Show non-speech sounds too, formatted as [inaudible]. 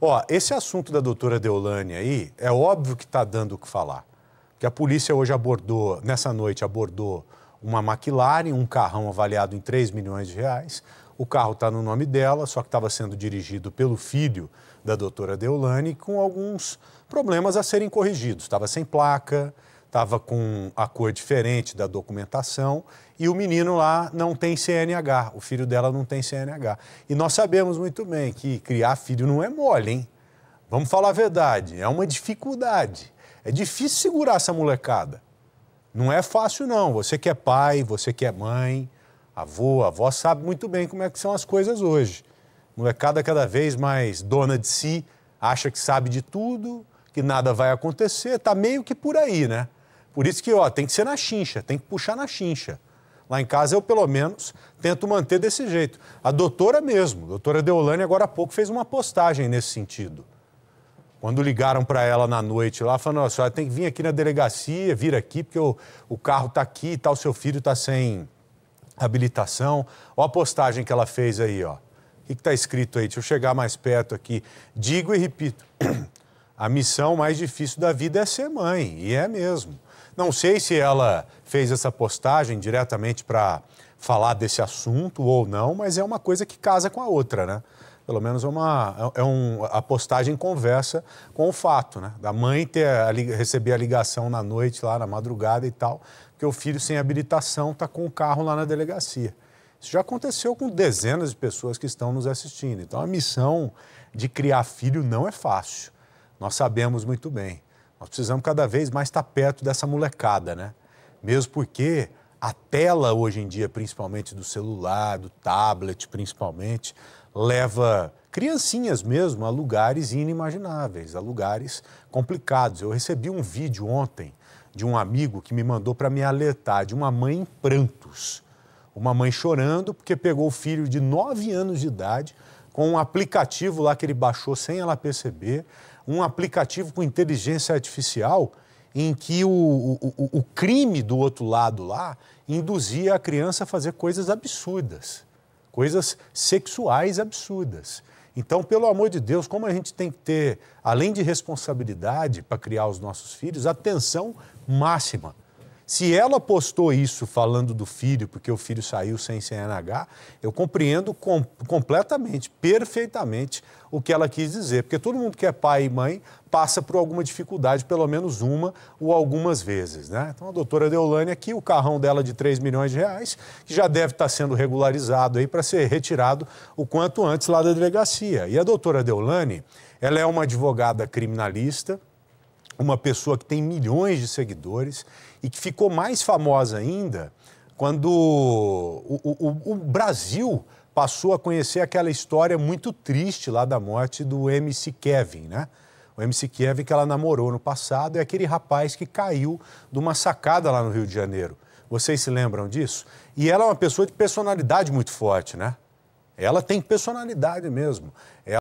Ó, esse assunto da doutora Deolane aí, é óbvio que está dando o que falar. Porque a polícia hoje abordou, nessa noite, abordou uma McLaren, um carrão avaliado em 3 milhões de reais. O carro está no nome dela, só que estava sendo dirigido pelo filho da doutora Deolane, com alguns problemas a serem corrigidos. Estava sem placa, estava com a cor diferente da documentação e o menino lá não tem CNH, o filho dela não tem CNH. E nós sabemos muito bem que criar filho não é mole, hein? Vamos falar a verdade, é uma dificuldade. É difícil segurar essa molecada. Não é fácil, não. Você que é pai, você que é mãe, avô, avó, sabe muito bem como é que são as coisas hoje. Molecada cada vez mais dona de si, acha que sabe de tudo, que nada vai acontecer, está meio que por aí, né? Por isso que, ó, tem que ser na chincha, tem que puxar na chincha. Lá em casa eu, pelo menos, tento manter desse jeito. A doutora mesmo, a doutora Deolane, agora há pouco, fez uma postagem nesse sentido. Quando ligaram para ela na noite lá, falando, a senhora tem que vir aqui na delegacia, vir aqui, porque o, o carro está aqui e tal, seu filho está sem habilitação. Olha a postagem que ela fez aí, ó. O que está escrito aí? Deixa eu chegar mais perto aqui. Digo e repito, [clears throat] a missão mais difícil da vida é ser mãe, e é mesmo. Não sei se ela fez essa postagem diretamente para falar desse assunto ou não, mas é uma coisa que casa com a outra, né? Pelo menos é uma, é, é um, a postagem conversa com o fato, né? Da mãe ter a, receber a ligação na noite, lá na madrugada e tal, que o filho sem habilitação está com o carro lá na delegacia. Isso já aconteceu com dezenas de pessoas que estão nos assistindo. Então, a missão de criar filho não é fácil. Nós sabemos muito bem. Nós precisamos cada vez mais estar perto dessa molecada, né? Mesmo porque a tela hoje em dia, principalmente do celular, do tablet, principalmente, leva criancinhas mesmo a lugares inimagináveis, a lugares complicados. Eu recebi um vídeo ontem de um amigo que me mandou para me alertar de uma mãe em prantos. Uma mãe chorando porque pegou o filho de 9 anos de idade com um aplicativo lá que ele baixou sem ela perceber um aplicativo com inteligência artificial em que o, o, o, crime do outro lado lá induzia a criança a fazer coisas absurdas, coisas sexuais absurdas. Então, pelo amor de Deus, como a gente tem que ter, além de responsabilidade para criar os nossos filhos, atenção máxima. Se ela postou isso falando do filho, porque o filho saiu sem CNH, eu compreendo com, completamente, perfeitamente o que ela quis dizer. Porque todo mundo que é pai e mãe passa por alguma dificuldade, pelo menos uma ou algumas vezes. Né? Então, a doutora Deolane aqui, o carrão dela de 3 milhões de reais, que já deve estar sendo regularizado aí para ser retirado o quanto antes lá da delegacia. E a doutora Deolane, ela é uma advogada criminalista, uma pessoa que tem milhões de seguidores e que ficou mais famosa ainda quando o, o, o, Brasil passou a conhecer aquela história muito triste lá da morte do MC Kevin, né? O MC Kevin que ela namorou no passado é aquele rapaz que caiu de uma sacada lá no Rio de Janeiro. Vocês se lembram disso? E ela é uma pessoa de personalidade muito forte, né? Ela tem personalidade mesmo. Ela...